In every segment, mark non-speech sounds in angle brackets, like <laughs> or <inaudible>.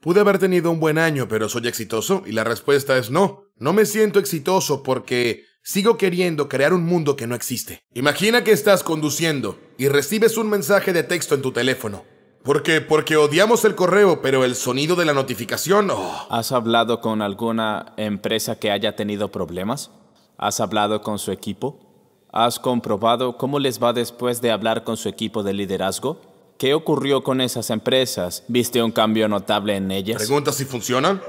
Pude haber tenido un buen año, pero soy exitoso y la respuesta es no. No me siento exitoso porque sigo queriendo crear un mundo que no existe. Imagina que estás conduciendo y recibes un mensaje de texto en tu teléfono. ¿Por qué? Porque odiamos el correo, pero el sonido de la notificación... Oh. ¿Has hablado con alguna empresa que haya tenido problemas? ¿Has hablado con su equipo? ¿Has comprobado cómo les va después de hablar con su equipo de liderazgo? ¿Qué ocurrió con esas empresas? ¿Viste un cambio notable en ellas? Pregunta si funcionan.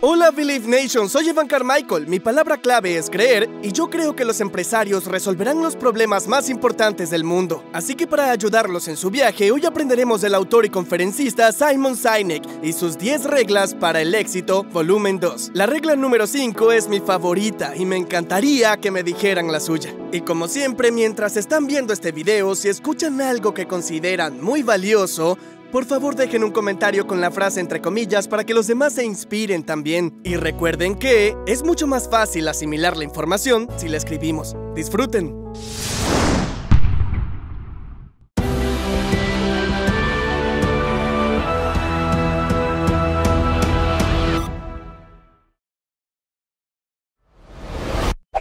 Hola Believe Nation, soy Evan Carmichael, mi palabra clave es creer y yo creo que los empresarios resolverán los problemas más importantes del mundo. Así que para ayudarlos en su viaje, hoy aprenderemos del autor y conferencista Simon Sinek y sus 10 reglas para el éxito, volumen 2. La regla número 5 es mi favorita y me encantaría que me dijeran la suya. Y como siempre, mientras están viendo este video, si escuchan algo que consideran muy valioso, por favor dejen un comentario con la frase entre comillas para que los demás se inspiren también. Y recuerden que es mucho más fácil asimilar la información si la escribimos. Disfruten.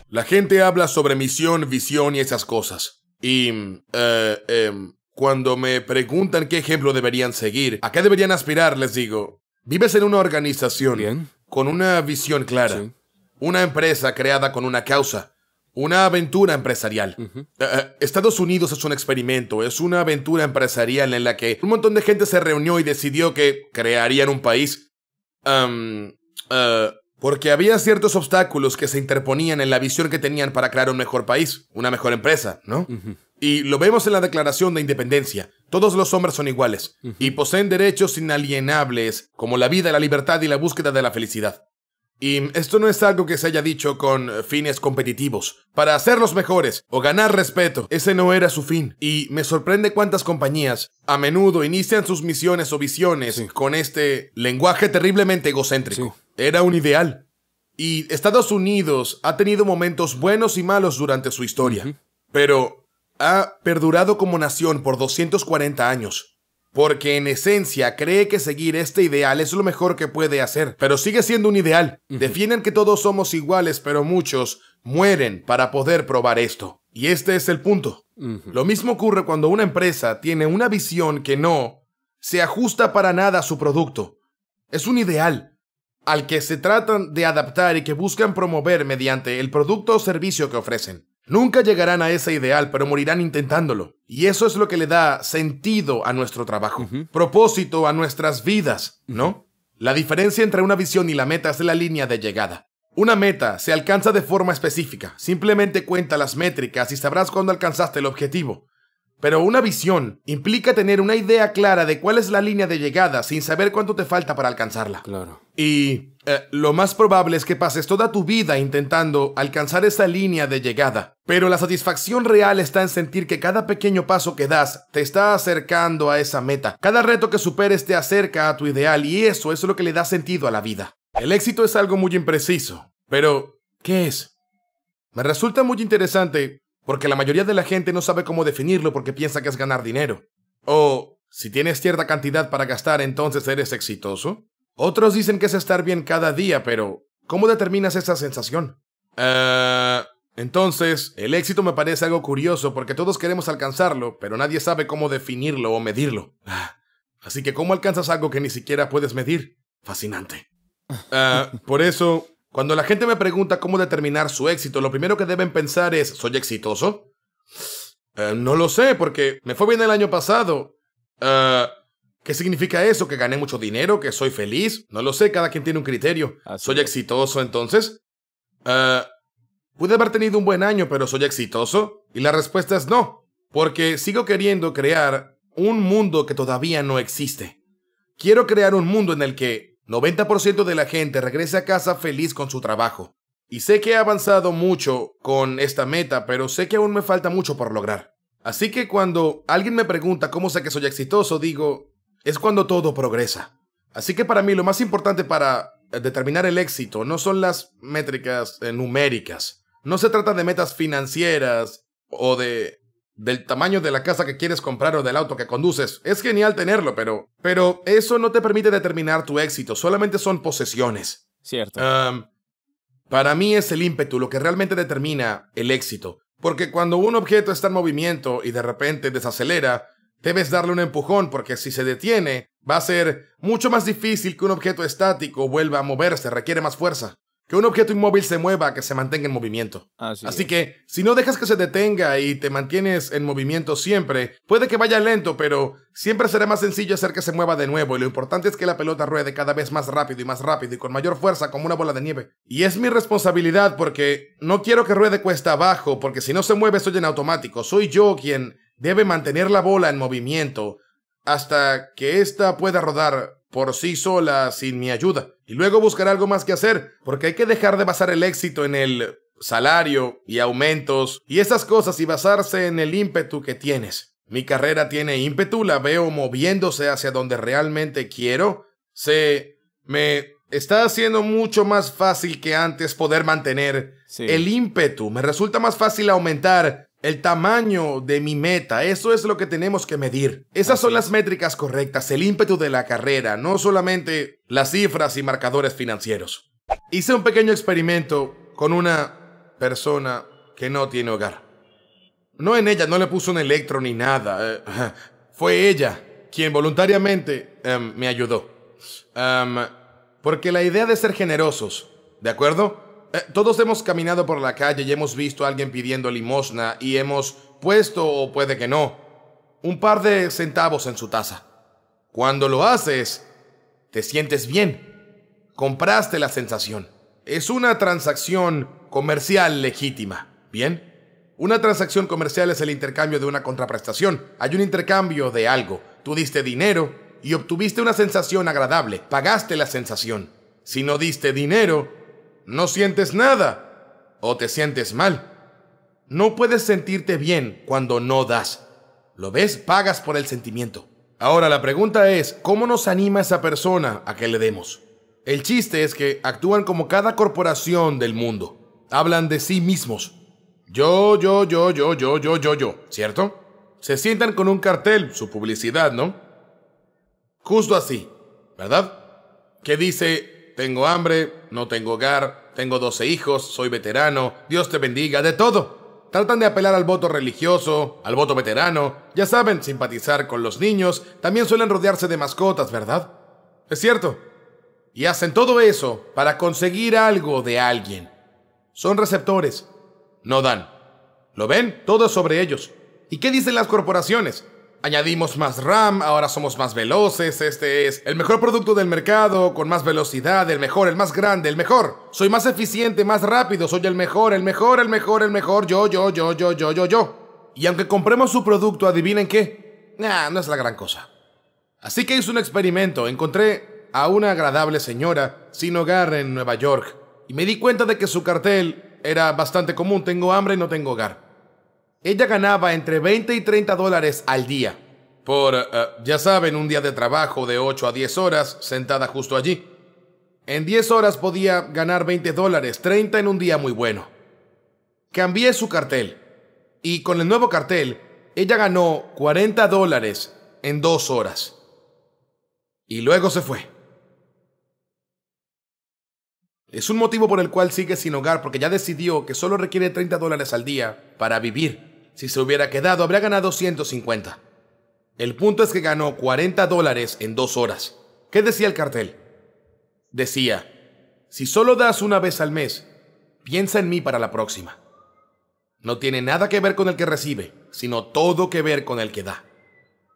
La gente habla sobre misión, visión y esas cosas. Y... Mm, eh, em, cuando me preguntan qué ejemplo deberían seguir, a qué deberían aspirar, les digo, vives en una organización con una visión clara, una empresa creada con una causa, una aventura empresarial. Eh, eh, Estados Unidos es un experimento, es una aventura empresarial en la que un montón de gente se reunió y decidió que crearían un país. Eh, porque había ciertos obstáculos que se interponían en la visión que tenían para crear un mejor país, una mejor empresa, ¿no? Y lo vemos en la Declaración de Independencia. Todos los hombres son iguales y poseen derechos inalienables como la vida, la libertad y la búsqueda de la felicidad. Y esto no es algo que se haya dicho con fines competitivos, para los mejores o ganar respeto, ese no era su fin. Y me sorprende cuántas compañías a menudo inician sus misiones o visiones con este lenguaje terriblemente egocéntrico. Era un ideal. Y Estados Unidos ha tenido momentos buenos y malos durante su historia. Pero ha perdurado como nación por 240 años, porque en esencia cree que seguir este ideal es lo mejor que puede hacer, pero sigue siendo un ideal. Defienden que todos somos iguales, pero muchos mueren para poder probar esto. Y este es el punto. Lo mismo ocurre cuando una empresa tiene una visión que no se ajusta para nada a su producto. Es un ideal al que se tratan de adaptar y que buscan promover mediante el producto o servicio que ofrecen. Nunca llegarán a ese ideal, pero morirán intentándolo. Y eso es lo que le da sentido a nuestro trabajo, propósito a nuestras vidas, ¿no? La diferencia entre una visión y la meta es la línea de llegada. Una meta se alcanza de forma específica, simplemente cuenta las métricas y sabrás cuándo alcanzaste el objetivo. Pero una visión implica tener una idea clara de cuál es la línea de llegada sin saber cuánto te falta para alcanzarla. Claro. Y eh, lo más probable es que pases toda tu vida intentando alcanzar esa línea de llegada. Pero la satisfacción real está en sentir que cada pequeño paso que das te está acercando a esa meta. Cada reto que superes te acerca a tu ideal y eso es lo que le da sentido a la vida. El éxito es algo muy impreciso. Pero, ¿qué es? Me resulta muy interesante porque la mayoría de la gente no sabe cómo definirlo porque piensa que es ganar dinero. O, si tienes cierta cantidad para gastar, entonces eres exitoso. Otros dicen que es estar bien cada día, pero ¿cómo determinas esa sensación? Ah, entonces, el éxito me parece algo curioso porque todos queremos alcanzarlo, pero nadie sabe cómo definirlo o medirlo. Ah, así que, ¿cómo alcanzas algo que ni siquiera puedes medir? Fascinante. Ah, por eso, cuando la gente me pregunta cómo determinar su éxito, lo primero que deben pensar es, ¿soy exitoso? Eh, no lo sé, porque me fue bien el año pasado. Eh, ¿Qué significa eso? ¿Que gané mucho dinero? ¿Que soy feliz? No lo sé, cada quien tiene un criterio. ¿Soy exitoso entonces? Eh, pude haber tenido un buen año, pero soy exitoso. Y la respuesta es no, porque sigo queriendo crear un mundo que todavía no existe. Quiero crear un mundo en el que 90% de la gente regresa a casa feliz con su trabajo. Y sé que he avanzado mucho con esta meta, pero sé que aún me falta mucho por lograr. Así que cuando alguien me pregunta cómo sé que soy exitoso, digo, es cuando todo progresa. Así que para mí lo más importante para determinar el éxito no son las métricas numéricas. No se trata de metas financieras o de del tamaño de la casa que quieres comprar o del auto que conduces. Es genial tenerlo, pero, pero eso no te permite determinar tu éxito, solamente son posesiones. Cierto. para mí es el ímpetu lo que realmente determina el éxito, porque cuando un objeto está en movimiento y de repente desacelera, debes darle un empujón porque si se detiene, va a ser mucho más difícil que un objeto estático vuelva a moverse, requiere más fuerza que un objeto inmóvil se mueva, que se mantenga en movimiento. Así, que si no dejas que se detenga y te mantienes en movimiento siempre, puede que vaya lento, pero siempre será más sencillo hacer que se mueva de nuevo y lo importante es que la pelota ruede cada vez más rápido y más rápido y con mayor fuerza como una bola de nieve. Y es mi responsabilidad porque no quiero que ruede cuesta abajo, porque si no se mueve soy en automático, soy yo quien debe mantener la bola en movimiento hasta que ésta pueda rodar por sí sola sin mi ayuda y luego buscar algo más que hacer, porque hay que dejar de basar el éxito en el salario y aumentos y esas cosas y basarse en el ímpetu que tienes. Mi carrera tiene ímpetu, la veo moviéndose hacia donde realmente quiero. Se me está haciendo mucho más fácil que antes poder mantener el ímpetu. Me resulta más fácil aumentar el tamaño de mi meta, eso es lo que tenemos que medir. Esas son las métricas correctas, el ímpetu de la carrera, no solamente las cifras y marcadores financieros. Hice un pequeño experimento con una persona que no tiene hogar. No en ella, no le puso un electro ni nada. Eh, fue ella quien voluntariamente em, me ayudó. Em, porque la idea de ser generosos, ¿de acuerdo? Eh, todos hemos caminado por la calle y hemos visto a alguien pidiendo limosna y hemos puesto, o puede que no, un par de centavos en su taza. Cuando lo haces, te sientes bien. Compraste la sensación. Es una transacción comercial legítima. ¿Bien? Una transacción comercial es el intercambio de una contraprestación. Hay un intercambio de algo. Tú diste dinero y obtuviste una sensación agradable. Pagaste la sensación. Si no diste dinero, no sientes nada o te sientes mal. No puedes sentirte bien cuando no das. ¿Lo ves? Pagas por el sentimiento. Ahora la pregunta es, ¿cómo nos anima esa persona a que le demos? El chiste es que actúan como cada corporación del mundo. Hablan de sí mismos. Yo, yo, yo, yo, yo, yo, yo, yo, ¿cierto? Se sientan con un cartel, su publicidad, ¿no? Justo así, ¿verdad? Que dice, tengo hambre, no tengo hogar, tengo 12 hijos, soy veterano, Dios te bendiga, de todo. Tratan de apelar al voto religioso, al voto veterano, ya saben, simpatizar con los niños, también suelen rodearse de mascotas, ¿verdad? Es cierto. Y hacen todo eso para conseguir algo de alguien. Son receptores. No dan. ¿Lo ven? Todo sobre ellos. ¿Y qué dicen las corporaciones? Añadimos más RAM, ahora somos más veloces, este es el mejor producto del mercado, con más velocidad, el mejor, el más grande, el mejor. Soy más eficiente, más rápido, soy el mejor, el mejor, el mejor, el mejor, yo, yo, yo, yo, yo, yo, yo. Y aunque compremos su producto, adivinen qué, nah, no es la gran cosa. Así que hice un experimento, encontré a una agradable señora sin hogar en Nueva York y me di cuenta de que su cartel era bastante común, tengo hambre y no tengo hogar ella ganaba entre 20 y 30 dólares al día. Por, eh, ya saben, un día de trabajo de 8 a 10 horas, sentada justo allí. En 10 horas podía ganar 20 dólares, 30 en un día muy bueno. Cambié su cartel. Y con el nuevo cartel, ella ganó 40 dólares en 2 horas. Y luego se fue. Es un motivo por el cual sigue sin hogar porque ya decidió que solo requiere 30 dólares al día para vivir. Si se hubiera quedado, habría ganado 150. El punto es que ganó 40 dólares en dos horas. ¿Qué decía el cartel? Decía, si solo das una vez al mes, piensa en mí para la próxima. No tiene nada que ver con el que recibe, sino todo que ver con el que da.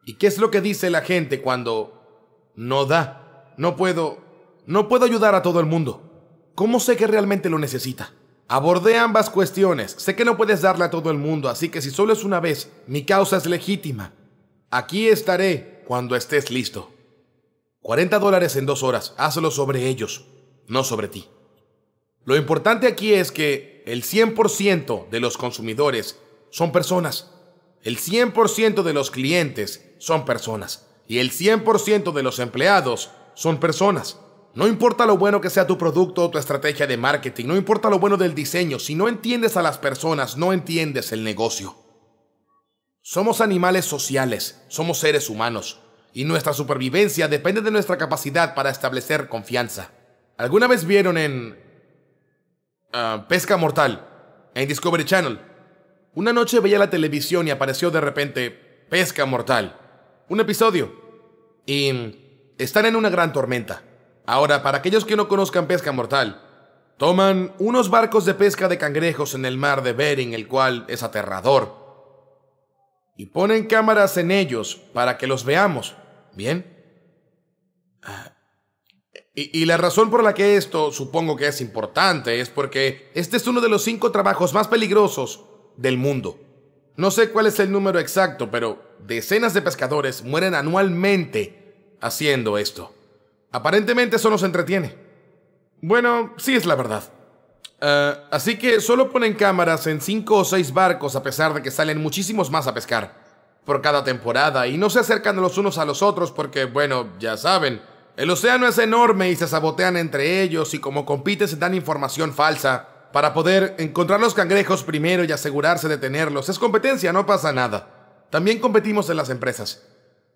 ¿Y qué es lo que dice la gente cuando no da? No puedo, no puedo ayudar a todo el mundo. ¿Cómo sé que realmente lo necesita? Abordé ambas cuestiones. Sé que no puedes darle a todo el mundo, así que si solo es una vez, mi causa es legítima. Aquí estaré cuando estés listo. 40 dólares en dos horas. Hazlo sobre ellos, no sobre ti. Lo importante aquí es que el 100% de los consumidores son personas. El 100% de los clientes son personas. Y el 100% de los empleados son personas. No importa lo bueno que sea tu producto o tu estrategia de marketing, no importa lo bueno del diseño, si no entiendes a las personas, no entiendes el negocio. Somos animales sociales, somos seres humanos, y nuestra supervivencia depende de nuestra capacidad para establecer confianza. ¿Alguna vez vieron en... Ah, Pesca Mortal, en Discovery Channel? Una noche veía la televisión y apareció de repente Pesca Mortal, un episodio, y están en una gran tormenta. Ahora, para aquellos que no conozcan pesca mortal, toman unos barcos de pesca de cangrejos en el mar de Bering, el cual es aterrador, y ponen cámaras en ellos para que los veamos, ¿bien? Ah, y, y, la razón por la que esto supongo que es importante es porque este es uno de los cinco trabajos más peligrosos del mundo. No sé cuál es el número exacto, pero decenas de pescadores mueren anualmente haciendo esto. Aparentemente eso nos entretiene. Bueno, sí es la verdad. Eh, así que solo ponen cámaras en 5 o 6 barcos a pesar de que salen muchísimos más a pescar por cada temporada y no se acercan los unos a los otros porque, bueno, ya saben, el océano es enorme y se sabotean entre ellos y como compiten se dan información falsa para poder encontrar los cangrejos primero y asegurarse de tenerlos. Es competencia, no pasa nada. También competimos en las empresas.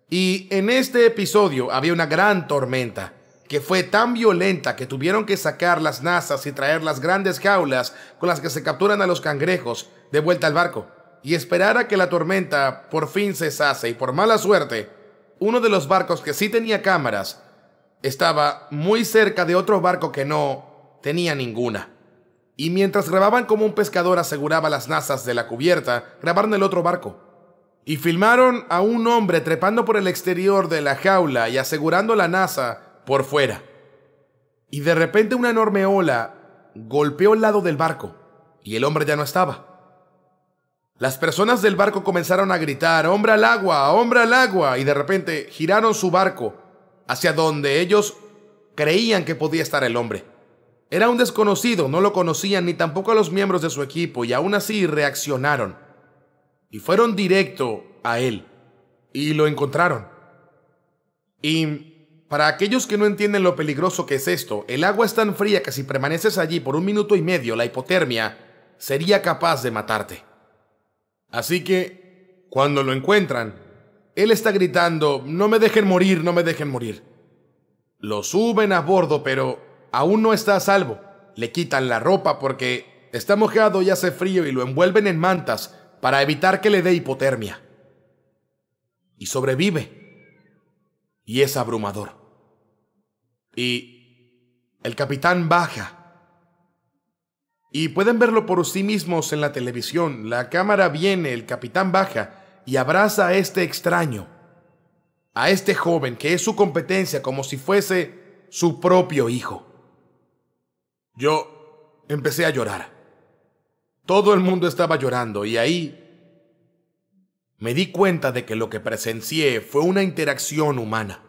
Y en este episodio había una gran tormenta, que fue tan violenta que tuvieron que sacar las nazas y traer las grandes jaulas con las que se capturan a los cangrejos de vuelta al barco, y esperar a que la tormenta por fin cesase, y por mala suerte, uno de los barcos que sí tenía cámaras estaba muy cerca de otro barco que no tenía ninguna. Y mientras grababan como un pescador aseguraba las nazas de la cubierta, grabaron el otro barco y filmaron a un hombre trepando por el exterior de la jaula y asegurando la NASA por fuera. Y de repente una enorme ola golpeó el lado del barco y el hombre ya no estaba. Las personas del barco comenzaron a gritar, hombre al agua, hombre al agua, y de repente giraron su barco hacia donde ellos creían que podía estar el hombre. Era un desconocido, no lo conocían ni tampoco a los miembros de su equipo, y aún así reaccionaron y fueron directo a él y lo encontraron. Y para aquellos que no entienden lo peligroso que es esto, el agua es tan fría que si permaneces allí por un minuto y medio, la hipotermia sería capaz de matarte. Así que, cuando lo encuentran, él está gritando, no me dejen morir, no me dejen morir. Lo suben a bordo, pero aún no está a salvo. Le quitan la ropa porque está mojado y hace frío y lo envuelven en mantas para evitar que le dé hipotermia. Y sobrevive. Y es abrumador. Y el capitán baja. Y pueden verlo por sí mismos en la televisión. La cámara viene, el capitán baja y abraza a este extraño, a este joven que es su competencia como si fuese su propio hijo. Yo empecé a llorar. Todo el mundo estaba llorando y ahí me di cuenta de que lo que presencié fue una interacción humana.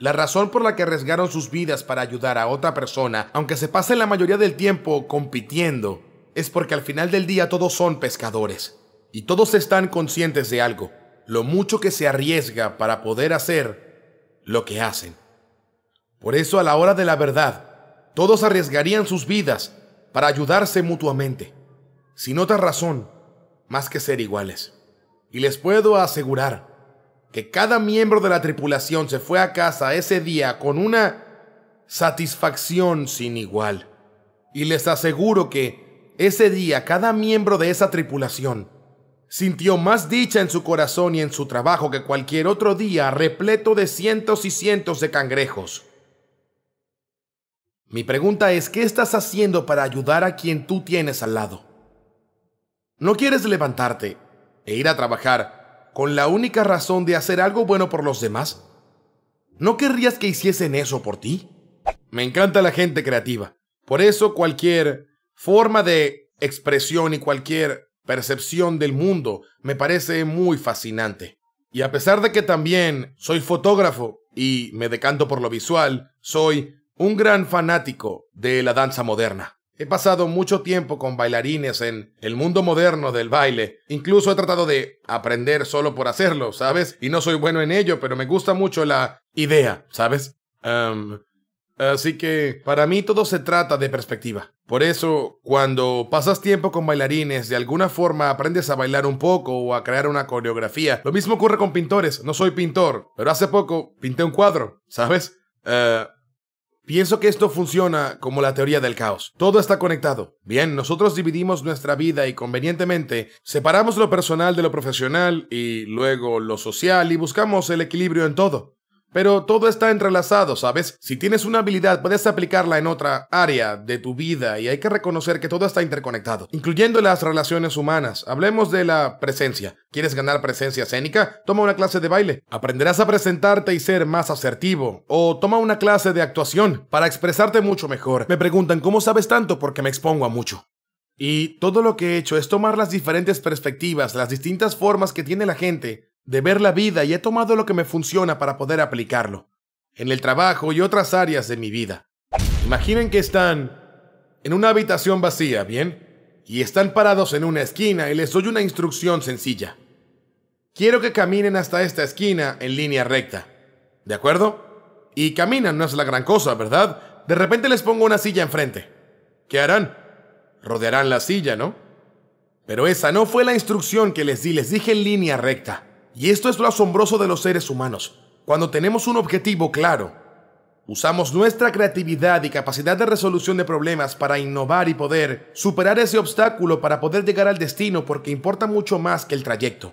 La razón por la que arriesgaron sus vidas para ayudar a otra persona, aunque se pasen la mayoría del tiempo compitiendo, es porque al final del día todos son pescadores y todos están conscientes de algo, lo mucho que se arriesga para poder hacer lo que hacen. Por eso a la hora de la verdad, todos arriesgarían sus vidas para ayudarse mutuamente sin otra razón más que ser iguales. Y les puedo asegurar que cada miembro de la tripulación se fue a casa ese día con una satisfacción sin igual. Y les aseguro que ese día cada miembro de esa tripulación sintió más dicha en su corazón y en su trabajo que cualquier otro día repleto de cientos y cientos de cangrejos. Mi pregunta es, ¿qué estás haciendo para ayudar a quien tú tienes al lado? No quieres levantarte e ir a trabajar con la única razón de hacer algo bueno por los demás. ¿No querrías que hiciesen eso por ti? Me encanta la gente creativa. Por eso cualquier forma de expresión y cualquier percepción del mundo me parece muy fascinante. Y a pesar de que también soy fotógrafo y me decanto por lo visual, soy un gran fanático de la danza moderna. He pasado mucho tiempo con bailarines en el mundo moderno del baile. Incluso he tratado de aprender solo por hacerlo, ¿sabes? Y no soy bueno en ello, pero me gusta mucho la idea, ¿sabes? así que para mí todo se trata de perspectiva. Por eso, cuando pasas tiempo con bailarines, de alguna forma aprendes a bailar un poco o a crear una coreografía. Lo mismo ocurre con pintores. No soy pintor, pero hace poco pinté un cuadro, ¿sabes? Ah, Pienso que esto funciona como la teoría del caos. Todo está conectado. Bien, nosotros dividimos nuestra vida y convenientemente separamos lo personal de lo profesional y luego lo social y buscamos el equilibrio en todo. Pero todo está entrelazado, ¿sabes? Si tienes una habilidad, puedes aplicarla en otra área de tu vida y hay que reconocer que todo está interconectado, incluyendo las relaciones humanas. Hablemos de la presencia. ¿Quieres ganar presencia escénica? Toma una clase de baile. Aprenderás a presentarte y ser más asertivo. O toma una clase de actuación para expresarte mucho mejor. Me preguntan, ¿cómo sabes tanto? Porque me expongo a mucho. Y todo lo que he hecho es tomar las diferentes perspectivas, las distintas formas que tiene la gente de ver la vida y he tomado lo que me funciona para poder aplicarlo, en el trabajo y otras áreas de mi vida. Imaginen que están en una habitación vacía, ¿bien? Y están parados en una esquina y les doy una instrucción sencilla. Quiero que caminen hasta esta esquina en línea recta. ¿De acuerdo? Y caminan, no es la gran cosa, ¿verdad? De repente les pongo una silla enfrente. ¿Qué harán? Rodearán la silla, ¿no? Pero esa no fue la instrucción que les di, les dije en línea recta. Y esto es lo asombroso de los seres humanos. Cuando tenemos un objetivo claro, usamos nuestra creatividad y capacidad de resolución de problemas para innovar y poder superar ese obstáculo para poder llegar al destino porque importa mucho más que el trayecto.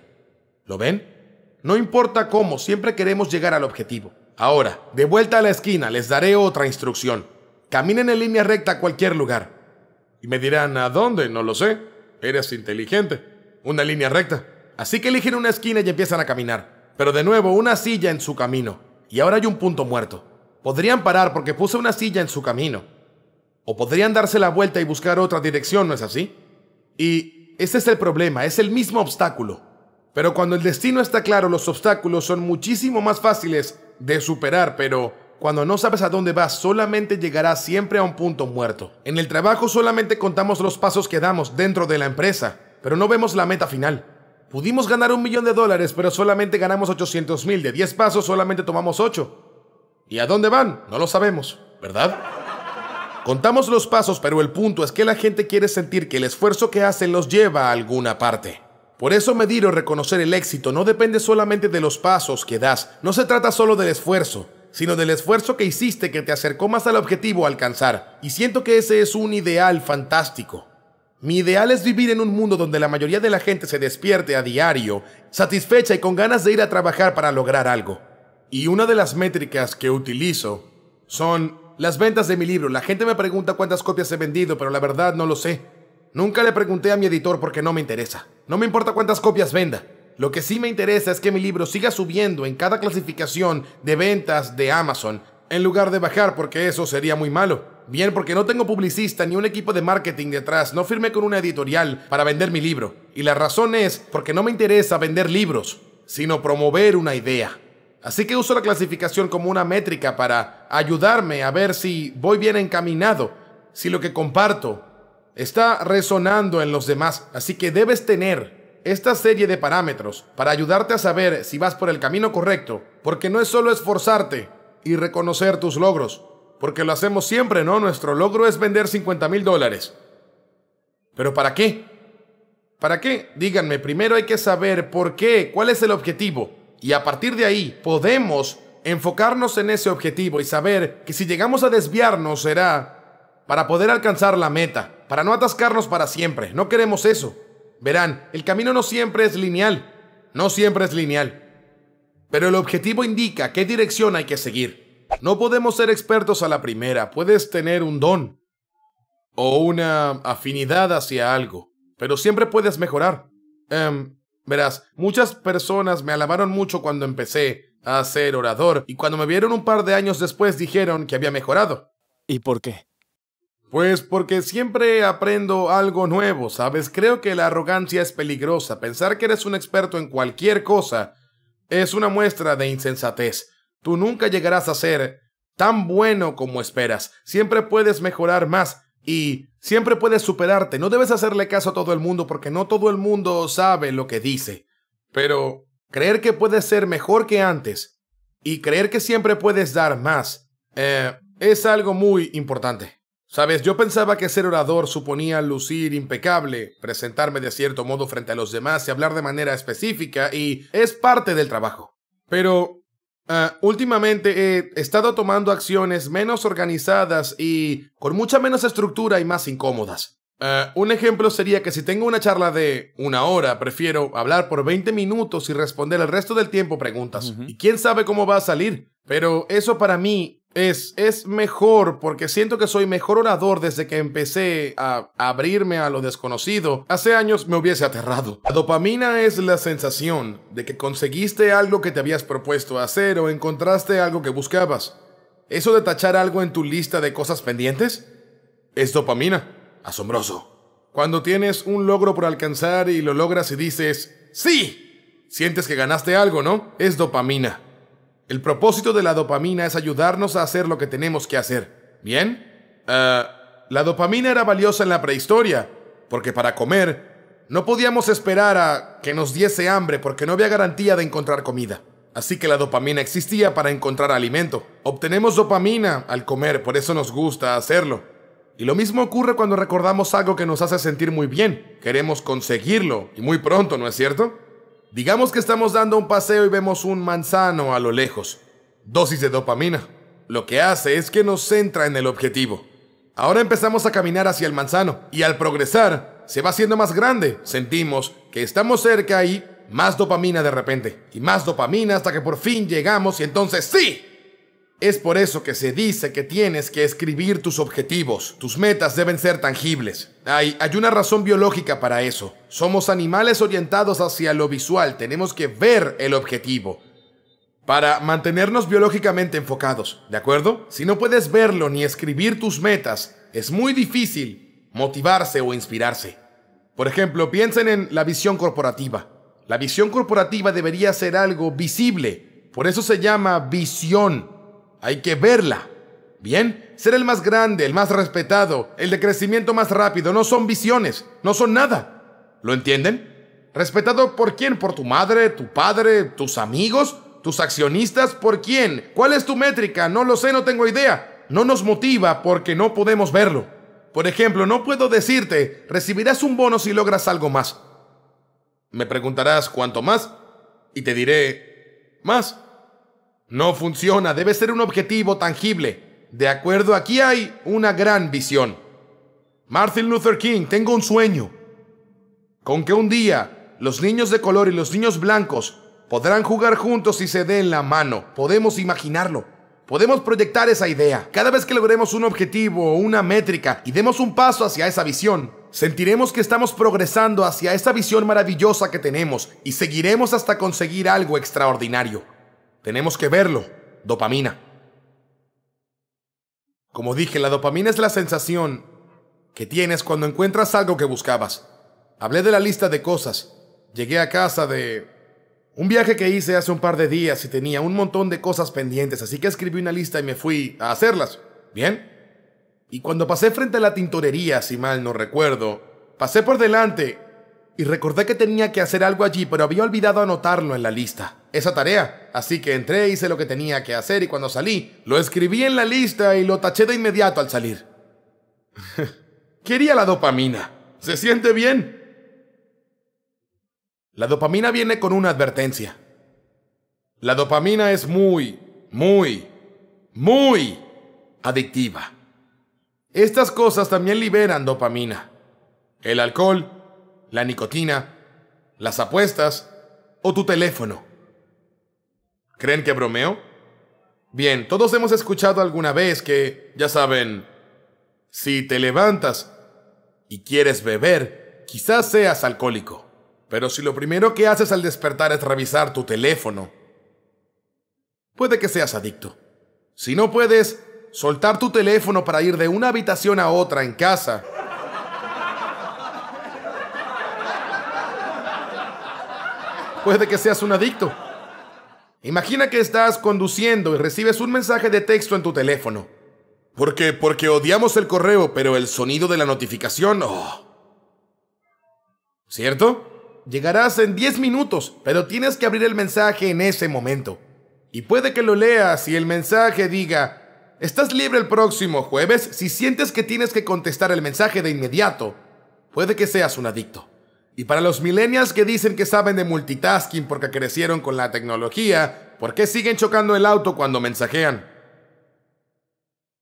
¿Lo ven? No importa cómo, siempre queremos llegar al objetivo. Ahora, de vuelta a la esquina, les daré otra instrucción. Caminen en línea recta a cualquier lugar. Y me dirán, ¿a dónde? No lo sé. Eres inteligente. Una línea recta. Así que eligen una esquina y empiezan a caminar, pero de nuevo una silla en su camino, y ahora hay un punto muerto. Podrían parar porque puse una silla en su camino. O podrían darse la vuelta y buscar otra dirección, ¿no es así? Y ese es el problema, es el mismo obstáculo. Pero cuando el destino está claro, los obstáculos son muchísimo más fáciles de superar, pero cuando no sabes a dónde vas, solamente llegarás siempre a un punto muerto. En el trabajo solamente contamos los pasos que damos dentro de la empresa, pero no vemos la meta final. Pudimos ganar un millón de dólares, pero solamente ganamos 800 mil. De 10 pasos solamente tomamos 8. ¿Y a dónde van? No lo sabemos, ¿verdad? Contamos los pasos, pero el punto es que la gente quiere sentir que el esfuerzo que hacen los lleva a alguna parte. Por eso medir o reconocer el éxito no depende solamente de los pasos que das, no se trata solo del esfuerzo, sino del esfuerzo que hiciste que te acercó más al objetivo alcanzar, y siento que ese es un ideal fantástico. Mi ideal es vivir en un mundo donde la mayoría de la gente se despierte a diario, satisfecha y con ganas de ir a trabajar para lograr algo. Y una de las métricas que utilizo son las ventas de mi libro. La gente me pregunta cuántas copias he vendido, pero la verdad no lo sé. Nunca le pregunté a mi editor porque no me interesa. No me importa cuántas copias venda. Lo que sí me interesa es que mi libro siga subiendo en cada clasificación de ventas de Amazon, en lugar de bajar porque eso sería muy malo. Bien, porque no tengo publicista ni un equipo de marketing detrás, no firmé con una editorial para vender mi libro. Y la razón es porque no me interesa vender libros, sino promover una idea. Así que uso la clasificación como una métrica para ayudarme a ver si voy bien encaminado, si lo que comparto está resonando en los demás. Así que debes tener esta serie de parámetros para ayudarte a saber si vas por el camino correcto, porque no es solo esforzarte y reconocer tus logros, porque lo hacemos siempre, ¿no? Nuestro logro es vender 50 mil dólares. ¿Pero para qué? ¿Para qué? Díganme, primero hay que saber por qué, cuál es el objetivo. Y a partir de ahí podemos enfocarnos en ese objetivo y saber que si llegamos a desviarnos será para poder alcanzar la meta, para no atascarnos para siempre. No queremos eso. Verán, el camino no siempre es lineal. No siempre es lineal. Pero el objetivo indica qué dirección hay que seguir. No podemos ser expertos a la primera, puedes tener un don o una afinidad hacia algo, pero siempre puedes mejorar. Em, verás, muchas personas me alabaron mucho cuando empecé a ser orador y cuando me vieron un par de años después dijeron que había mejorado. ¿Y por qué? Pues porque siempre aprendo algo nuevo, ¿sabes? Creo que la arrogancia es peligrosa. Pensar que eres un experto en cualquier cosa es una muestra de insensatez. Tú nunca llegarás a ser tan bueno como esperas. Siempre puedes mejorar más y siempre puedes superarte. No debes hacerle caso a todo el mundo porque no todo el mundo sabe lo que dice. Pero creer que puedes ser mejor que antes y creer que siempre puedes dar más eh, es algo muy importante. Sabes, yo pensaba que ser orador suponía lucir impecable, presentarme de cierto modo frente a los demás y hablar de manera específica y es parte del trabajo. Pero Ah, últimamente he estado tomando acciones menos organizadas y con mucha menos estructura y más incómodas. Ah, un ejemplo sería que si tengo una charla de una hora, prefiero hablar por 20 minutos y responder el resto del tiempo preguntas. Y quién sabe cómo va a salir, pero eso para mí es, mejor porque siento que soy mejor orador desde que empecé a abrirme a lo desconocido. Hace años me hubiese aterrado. La dopamina es la sensación de que conseguiste algo que te habías propuesto hacer o encontraste algo que buscabas. Eso de tachar algo en tu lista de cosas pendientes es dopamina. Asombroso. Cuando tienes un logro por alcanzar y lo logras y dices, sí, sientes que ganaste algo, ¿no? Es dopamina. El propósito de la dopamina es ayudarnos a hacer lo que tenemos que hacer. ¿Bien? Eh, la dopamina era valiosa en la prehistoria, porque para comer no podíamos esperar a que nos diese hambre porque no había garantía de encontrar comida. Así que la dopamina existía para encontrar alimento. Obtenemos dopamina al comer, por eso nos gusta hacerlo. Y lo mismo ocurre cuando recordamos algo que nos hace sentir muy bien. Queremos conseguirlo, y muy pronto, ¿no es cierto? Digamos que estamos dando un paseo y vemos un manzano a lo lejos. Dosis de dopamina. Lo que hace es que nos centra en el objetivo. Ahora empezamos a caminar hacia el manzano y al progresar se va haciendo más grande. Sentimos que estamos cerca y más dopamina de repente. Y más dopamina hasta que por fin llegamos y entonces sí, es por eso que se dice que tienes que escribir tus objetivos. Tus metas deben ser tangibles. Hay, hay una razón biológica para eso. Somos animales orientados hacia lo visual. Tenemos que ver el objetivo para mantenernos biológicamente enfocados, ¿de acuerdo? Si no puedes verlo ni escribir tus metas, es muy difícil motivarse o inspirarse. Por ejemplo, piensen en la visión corporativa. La visión corporativa debería ser algo visible, por eso se llama visión. Hay que verla. Bien, ser el más grande, el más respetado, el de crecimiento más rápido, no son visiones, no son nada. ¿Lo entienden? ¿Respetado por quién? ¿Por tu madre, tu padre, tus amigos, tus accionistas? ¿Por quién? ¿Cuál es tu métrica? No lo sé, no tengo idea. No nos motiva porque no podemos verlo. Por ejemplo, no puedo decirte, recibirás un bono si logras algo más. Me preguntarás cuánto más y te diré, más. No funciona, debe ser un objetivo tangible. De acuerdo, aquí hay una gran visión. Martin Luther King, tengo un sueño. Con que un día los niños de color y los niños blancos podrán jugar juntos y se den la mano. Podemos imaginarlo. Podemos proyectar esa idea. Cada vez que logremos un objetivo o una métrica y demos un paso hacia esa visión, sentiremos que estamos progresando hacia esa visión maravillosa que tenemos y seguiremos hasta conseguir algo extraordinario. Tenemos que verlo. Dopamina. Como dije, la dopamina es la sensación que tienes cuando encuentras algo que buscabas. Hablé de la lista de cosas. Llegué a casa de un viaje que hice hace un par de días y tenía un montón de cosas pendientes, así que escribí una lista y me fui a hacerlas. ¿Bien? Y cuando pasé frente a la tintorería, si mal no recuerdo, pasé por delante y recordé que tenía que hacer algo allí, pero había olvidado anotarlo en la lista, esa tarea. Así que entré, hice lo que tenía que hacer y cuando salí, lo escribí en la lista y lo taché de inmediato al salir. <laughs> Quería la dopamina. ¿Se siente bien? La dopamina viene con una advertencia. La dopamina es muy, muy, muy adictiva. Estas cosas también liberan dopamina. El alcohol, la nicotina, las apuestas o tu teléfono. ¿Creen que bromeo? Bien, todos hemos escuchado alguna vez que, ya saben, si te levantas y quieres beber, quizás seas alcohólico. Pero si lo primero que haces al despertar es revisar tu teléfono, puede que seas adicto. Si no puedes soltar tu teléfono para ir de una habitación a otra en casa, Puede que seas un adicto. Imagina que estás conduciendo y recibes un mensaje de texto en tu teléfono. Porque, porque odiamos el correo, pero el sonido de la notificación, oh. ¿Cierto? Llegarás en 10 minutos, pero tienes que abrir el mensaje en ese momento. Y puede que lo leas y el mensaje diga, estás libre el próximo jueves si sientes que tienes que contestar el mensaje de inmediato. Puede que seas un adicto. Y para los millennials que dicen que saben de multitasking porque crecieron con la tecnología, ¿por qué siguen chocando el auto cuando mensajean?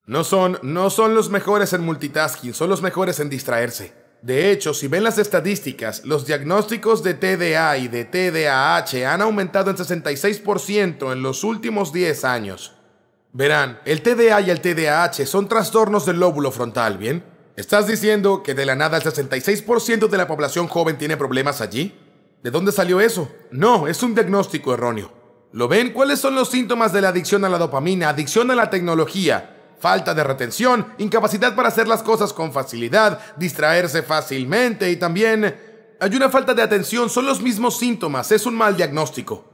No son, no son los mejores en multitasking, son los mejores en distraerse. De hecho, si ven las estadísticas, los diagnósticos de TDA y de TDAH han aumentado en 66% en los últimos 10 años. Verán, el TDA y el TDAH son trastornos del lóbulo frontal, ¿bien? ¿Estás diciendo que de la nada el 66% de la población joven tiene problemas allí? ¿De dónde salió eso? No, es un diagnóstico erróneo. ¿Lo ven? ¿Cuáles son los síntomas de la adicción a la dopamina, adicción a la tecnología, falta de retención, incapacidad para hacer las cosas con facilidad, distraerse fácilmente y también hay una falta de atención, son los mismos síntomas, es un mal diagnóstico.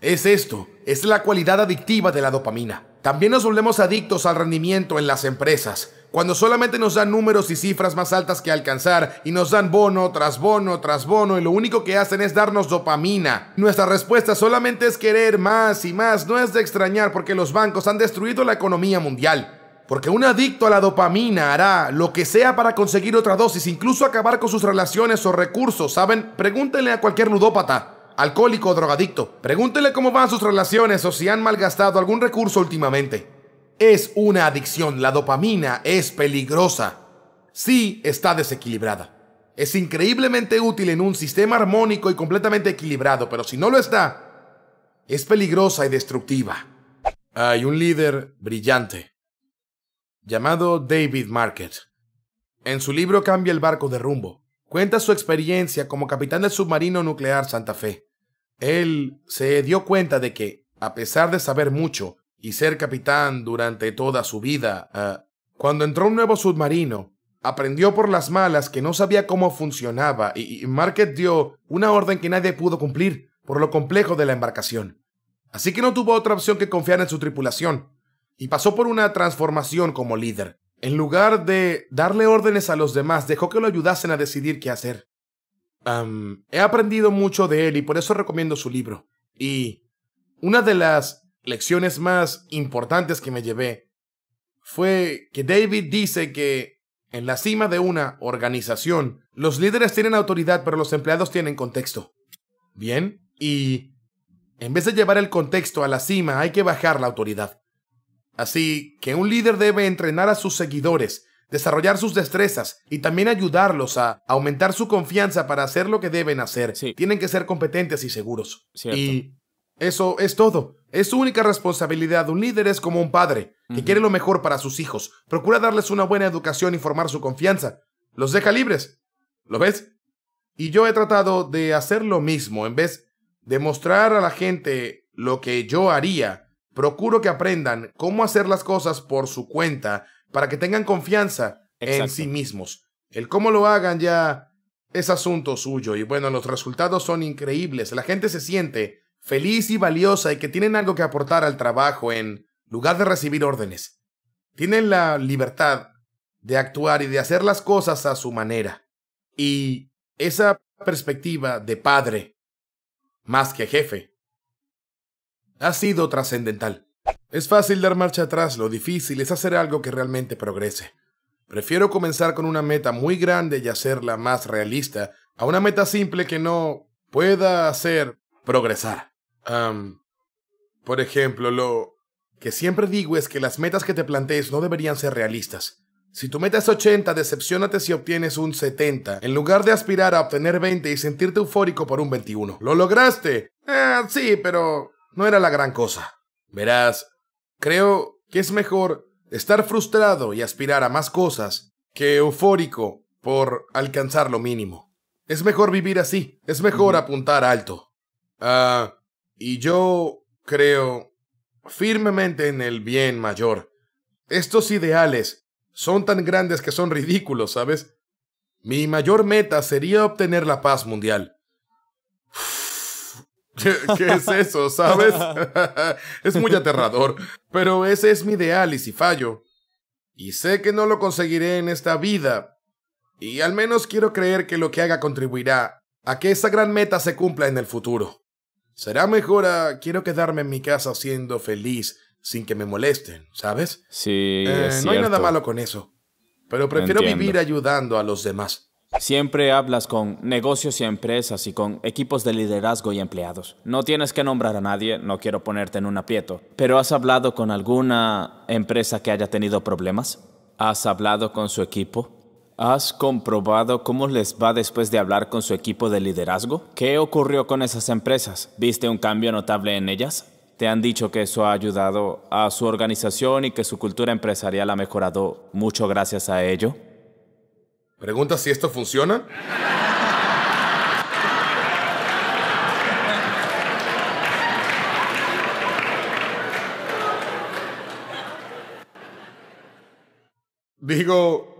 Es esto, es la cualidad adictiva de la dopamina. También nos volvemos adictos al rendimiento en las empresas. Cuando solamente nos dan números y cifras más altas que alcanzar y nos dan bono tras bono tras bono y lo único que hacen es darnos dopamina. Nuestra respuesta solamente es querer más y más. No es de extrañar porque los bancos han destruido la economía mundial. Porque un adicto a la dopamina hará lo que sea para conseguir otra dosis, incluso acabar con sus relaciones o recursos, ¿saben? Pregúntenle a cualquier nudópata, alcohólico o drogadicto. Pregúntenle cómo van sus relaciones o si han malgastado algún recurso últimamente. Es una adicción, la dopamina es peligrosa. Sí, está desequilibrada. Es increíblemente útil en un sistema armónico y completamente equilibrado, pero si no lo está, es peligrosa y destructiva. Hay un líder brillante llamado David Market. En su libro Cambia el barco de rumbo, cuenta su experiencia como capitán del submarino nuclear Santa Fe. Él se dio cuenta de que, a pesar de saber mucho, y ser capitán durante toda su vida. Ah, cuando entró un nuevo submarino, aprendió por las malas que no sabía cómo funcionaba y, Market dio una orden que nadie pudo cumplir por lo complejo de la embarcación. Así que no tuvo otra opción que confiar en su tripulación y pasó por una transformación como líder. En lugar de darle órdenes a los demás, dejó que lo ayudasen a decidir qué hacer. he aprendido mucho de él y por eso recomiendo su libro. Y una de las lecciones más importantes que me llevé fue que David dice que en la cima de una organización los líderes tienen autoridad pero los empleados tienen contexto. Bien, y en vez de llevar el contexto a la cima hay que bajar la autoridad. Así que un líder debe entrenar a sus seguidores, desarrollar sus destrezas y también ayudarlos a aumentar su confianza para hacer lo que deben hacer. Tienen que ser competentes y seguros. Y eso es todo. Es su única responsabilidad. Un líder es como un padre, que quiere lo mejor para sus hijos. Procura darles una buena educación y formar su confianza. Los deja libres. ¿Lo ves? Y yo he tratado de hacer lo mismo. En vez de mostrar a la gente lo que yo haría, procuro que aprendan cómo hacer las cosas por su cuenta para que tengan confianza en sí mismos. El cómo lo hagan ya es asunto suyo. Y bueno, los resultados son increíbles. La gente se siente feliz y valiosa y que tienen algo que aportar al trabajo en lugar de recibir órdenes. Tienen la libertad de actuar y de hacer las cosas a su manera. Y esa perspectiva de padre, más que jefe, ha sido trascendental. Es fácil dar marcha atrás, lo difícil es hacer algo que realmente progrese. Prefiero comenzar con una meta muy grande y hacerla más realista a una meta simple que no pueda hacer progresar. Um, por ejemplo, lo que siempre digo es que las metas que te plantees no deberían ser realistas. Si tu meta es 80, decepcionate si obtienes un 70, en lugar de aspirar a obtener 20 y sentirte eufórico por un 21. ¿Lo lograste? Ah, sí, pero no era la gran cosa. Verás, creo que es mejor estar frustrado y aspirar a más cosas que eufórico por alcanzar lo mínimo. Es mejor vivir así, es mejor apuntar alto. Ah, y yo creo firmemente en el bien mayor. Estos ideales son tan grandes que son ridículos, ¿sabes? Mi mayor meta sería obtener la paz mundial. <laughs> ¿Qué, es eso, sabes? <laughs> es muy aterrador, pero ese es mi ideal y si fallo. Y sé que no lo conseguiré en esta vida. Y al menos quiero creer que lo que haga contribuirá a que esa gran meta se cumpla en el futuro. Será mejor a quiero quedarme en mi casa siendo feliz sin que me molesten, ¿sabes? Sí, eh, no hay nada malo con eso. Pero prefiero vivir ayudando a los demás. Siempre hablas con negocios y empresas y con equipos de liderazgo y empleados. No tienes que nombrar a nadie, no quiero ponerte en un aprieto, pero ¿has hablado con alguna empresa que haya tenido problemas? ¿Has hablado con su equipo? ¿Has comprobado cómo les va después de hablar con su equipo de liderazgo? ¿Qué ocurrió con esas empresas? ¿Viste un cambio notable en ellas? ¿Te han dicho que eso ha ayudado a su organización y que su cultura empresarial ha mejorado mucho gracias a ello? Pregunta si esto funciona? Digo,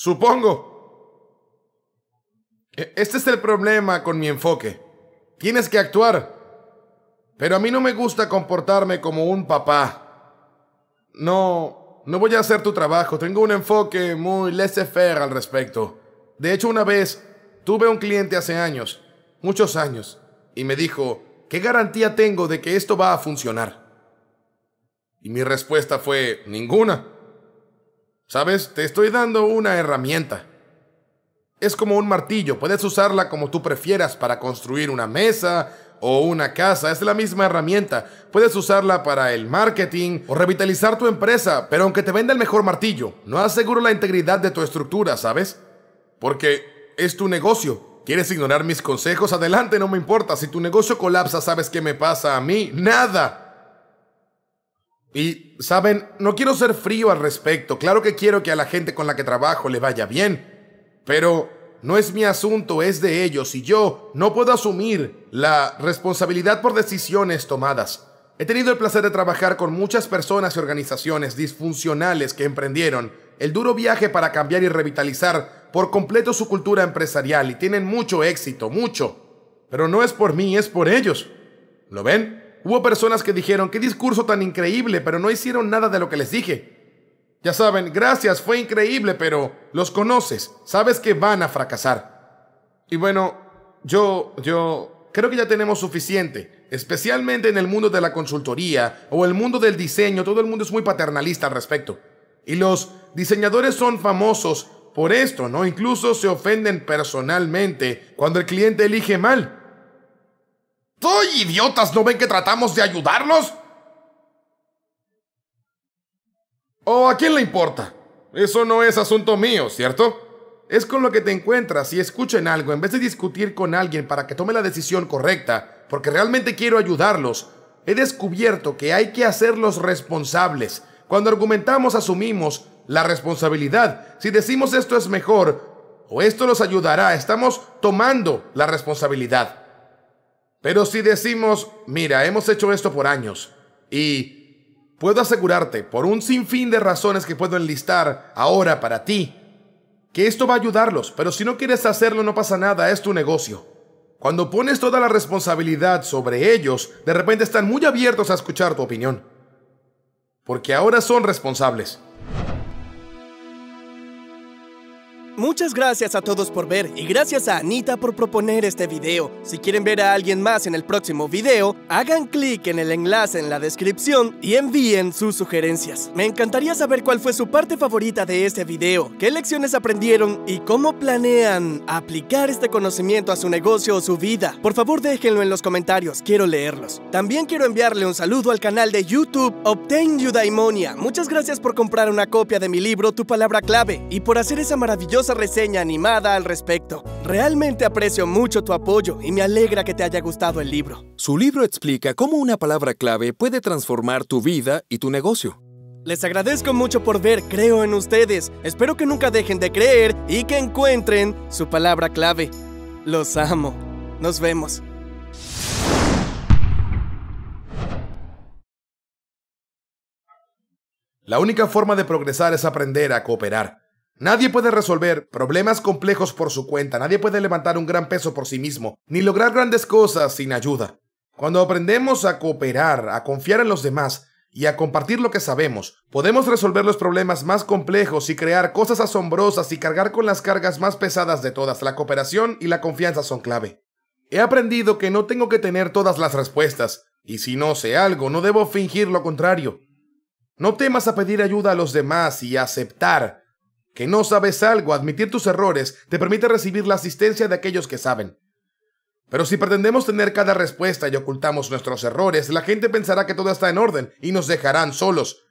Supongo. E, este es el problema con mi enfoque. Tienes que actuar. Pero a mí no me gusta comportarme como un papá. No, no voy a hacer tu trabajo. Tengo un enfoque muy laissez-faire al respecto. De hecho, una vez tuve un cliente hace años, muchos años, y me dijo, ¿qué garantía tengo de que esto va a funcionar? Y mi respuesta fue, ninguna. ¿Sabes? Te estoy dando una herramienta. Es como un martillo, puedes usarla como tú prefieras para construir una mesa o una casa, es la misma herramienta. Puedes usarla para el marketing o revitalizar tu empresa, pero aunque te venda el mejor martillo, no aseguro la integridad de tu estructura, ¿sabes? Porque es tu negocio. ¿Quieres ignorar mis consejos? Adelante, no me importa. Si tu negocio colapsa, ¿sabes qué me pasa a mí? Nada. Y, saben, no quiero ser frío al respecto, claro que quiero que a la gente con la que trabajo le vaya bien, pero no es mi asunto, es de ellos y yo no puedo asumir la responsabilidad por decisiones tomadas. He tenido el placer de trabajar con muchas personas y organizaciones disfuncionales que emprendieron el duro viaje para cambiar y revitalizar por completo su cultura empresarial y tienen mucho éxito, mucho. Pero no es por mí, es por ellos. ¿Lo ven? Hubo personas que dijeron, qué discurso tan increíble, pero no hicieron nada de lo que les dije. Ya saben, gracias, fue increíble, pero los conoces, sabes que van a fracasar. Y bueno, yo, yo creo que ya tenemos suficiente, especialmente en el mundo de la consultoría o el mundo del diseño, todo el mundo es muy paternalista al respecto. Y los diseñadores son famosos por esto, ¿no? Incluso se ofenden personalmente cuando el cliente elige mal. ¡Soy idiotas! ¿No ven que tratamos de ayudarlos? ¿O a quién le importa? Eso no es asunto mío, ¿cierto? Es con lo que te encuentras y escuchen algo en vez de discutir con alguien para que tome la decisión correcta, porque realmente quiero ayudarlos. He descubierto que hay que hacerlos responsables. Cuando argumentamos asumimos la responsabilidad. Si decimos esto es mejor o esto nos ayudará, estamos tomando la responsabilidad. Pero si decimos, mira, hemos hecho esto por años y puedo asegurarte, por un sinfín de razones que puedo enlistar ahora para ti, que esto va a ayudarlos, pero si no quieres hacerlo no pasa nada, es tu negocio. Cuando pones toda la responsabilidad sobre ellos, de repente están muy abiertos a escuchar tu opinión. Porque ahora son responsables. Muchas gracias a todos por ver y gracias a Anita por proponer este video. Si quieren ver a alguien más en el próximo video, hagan clic en el enlace en la descripción y envíen sus sugerencias. Me encantaría saber cuál fue su parte favorita de este video, qué lecciones aprendieron y cómo planean aplicar este conocimiento a su negocio o su vida. Por favor déjenlo en los comentarios, quiero leerlos. También quiero enviarle un saludo al canal de YouTube Obtain Eudaimonia. Muchas gracias por comprar una copia de mi libro Tu Palabra Clave y por hacer esa maravillosa reseña animada al respecto. Realmente aprecio mucho tu apoyo y me alegra que te haya gustado el libro. Su libro explica cómo una palabra clave puede transformar tu vida y tu negocio. Les agradezco mucho por ver, creo en ustedes. Espero que nunca dejen de creer y que encuentren su palabra clave. Los amo. Nos vemos. La única forma de progresar es aprender a cooperar. Nadie puede resolver problemas complejos por su cuenta, nadie puede levantar un gran peso por sí mismo, ni lograr grandes cosas sin ayuda. Cuando aprendemos a cooperar, a confiar en los demás y a compartir lo que sabemos, podemos resolver los problemas más complejos y crear cosas asombrosas y cargar con las cargas más pesadas de todas. La cooperación y la confianza son clave. He aprendido que no tengo que tener todas las respuestas, y si no sé algo, no debo fingir lo contrario. No temas a pedir ayuda a los demás y a aceptar que no sabes algo, admitir tus errores te permite recibir la asistencia de aquellos que saben. Pero si pretendemos tener cada respuesta y ocultamos nuestros errores, la gente pensará que todo está en orden y nos dejarán solos.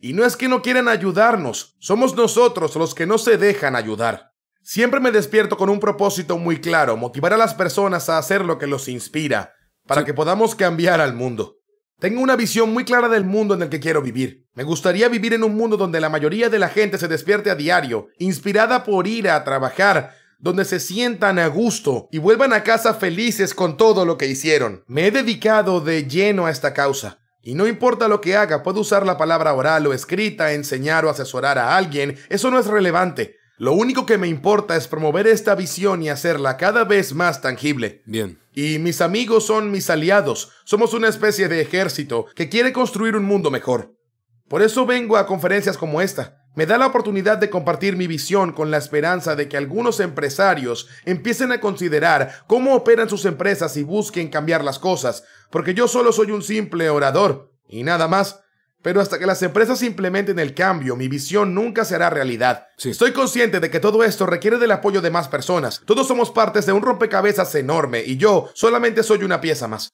Y no es que no quieran ayudarnos, somos nosotros los que no se dejan ayudar. Siempre me despierto con un propósito muy claro, motivar a las personas a hacer lo que los inspira, para que podamos cambiar al mundo. Tengo una visión muy clara del mundo en el que quiero vivir. Me gustaría vivir en un mundo donde la mayoría de la gente se despierte a diario, inspirada por ir a trabajar, donde se sientan a gusto y vuelvan a casa felices con todo lo que hicieron. Me he dedicado de lleno a esta causa. Y no importa lo que haga, puedo usar la palabra oral o escrita, enseñar o asesorar a alguien, eso no es relevante. Lo único que me importa es promover esta visión y hacerla cada vez más tangible. Bien. Y mis amigos son mis aliados. Somos una especie de ejército que quiere construir un mundo mejor. Por eso vengo a conferencias como esta. Me da la oportunidad de compartir mi visión con la esperanza de que algunos empresarios empiecen a considerar cómo operan sus empresas y busquen cambiar las cosas, porque yo solo soy un simple orador y nada más. Pero hasta que las empresas implementen el cambio, mi visión nunca será realidad. Sí. Estoy consciente de que todo esto requiere del apoyo de más personas. Todos somos partes de un rompecabezas enorme y yo solamente soy una pieza más.